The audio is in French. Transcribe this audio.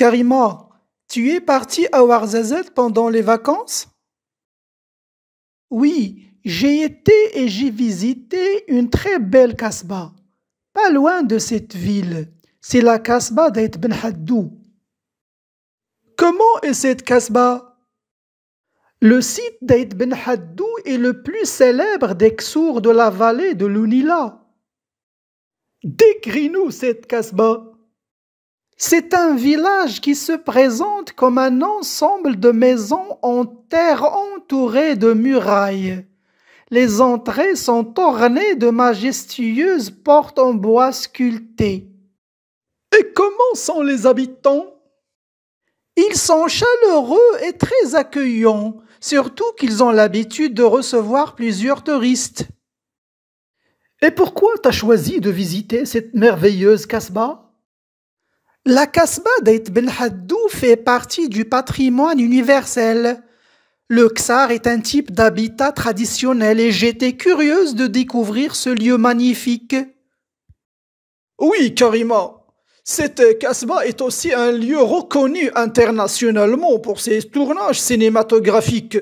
Karima, tu es parti à Ouarzazate pendant les vacances Oui, j'ai été et j'ai visité une très belle kasbah, pas loin de cette ville. C'est la kasbah d'Aït Ben Haddou. Comment est cette kasbah Le site d'Ait Ben Haddou est le plus célèbre des ksours de la vallée de l'Unila. Décris-nous cette kasbah. C'est un village qui se présente comme un ensemble de maisons en terre entourées de murailles. Les entrées sont ornées de majestueuses portes en bois sculptées. Et comment sont les habitants Ils sont chaleureux et très accueillants, surtout qu'ils ont l'habitude de recevoir plusieurs touristes. Et pourquoi t'as choisi de visiter cette merveilleuse Casbah la Kasbah d'Eit Ben Haddou fait partie du patrimoine universel. Le Ksar est un type d'habitat traditionnel et j'étais curieuse de découvrir ce lieu magnifique. Oui, Karima, Cette Kasbah est aussi un lieu reconnu internationalement pour ses tournages cinématographiques.